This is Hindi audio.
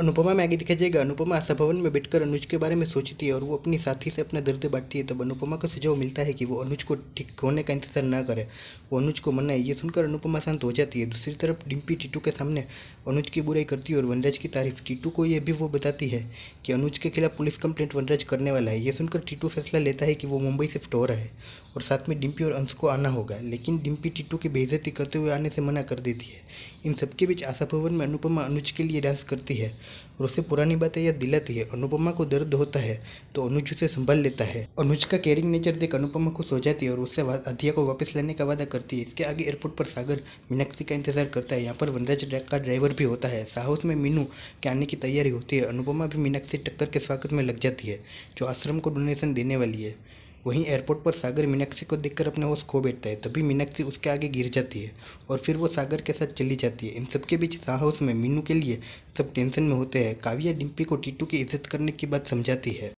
अनुपमा में आगे दिखाई जाएगा अनुपमा भवन में बैठकर अनुज के बारे में सोचती है और वो अपनी साथी से अपना दर्द बांटती है तब अनुपमा को सुझाव मिलता है कि वो अनुज को ठीक होने का इंतजार ना करे वो अनुज को मनाए ये सुनकर अनुपमा शांत हो जाती है दूसरी तरफ डिम्पी टीटू के सामने अनुज की बुराई करती है और वनराज की तारीफ टीटू को यह भी वो बताती है कि अनुज के खिलाफ पुलिस कंप्लेंट वनराज करने वाला है ये सुनकर टीटू फैसला लेता है कि वो मुंबई शिफ्ट हो रहा है और साथ में डिम्पी और अंश को आना होगा लेकिन डिम्पी टीटू की बेइज्जती करते हुए आने से मना कर देती है इन सबके बीच आशा भवन में अनुपमा अनुज के लिए डांस करती है और उसे पुरानी बातें याद दिलाती है अनुपमा को दर्द होता है तो अनुज उसे संभाल लेता है अनुज का केयरिंग नेचर देख अनुपमा को सो जाती है और उससे अध्या को वापस लेने का वादा करती है इसके आगे एयरपोर्ट पर सागर मीनाक्षी का इंतजार करता है यहाँ पर वनराज का ड्राइवर भी होता है साहस में मीनू के आने की तैयारी होती है अनुपमा भी मीनाक्षी टक्कर के स्वागत में लग जाती है जो आश्रम को डोनेशन देने वाली है वहीं एयरपोर्ट पर सागर मीनाक्षी को देखकर अपने होश खो बैठता है तभी मीनाक्षी उसके आगे गिर जाती है और फिर वो सागर के साथ चली जाती है इन सबके बीच साहस में मीनू के लिए सब टेंशन में होते हैं काव्या डिम्पी को टीटू की इज्जत करने की बात समझाती है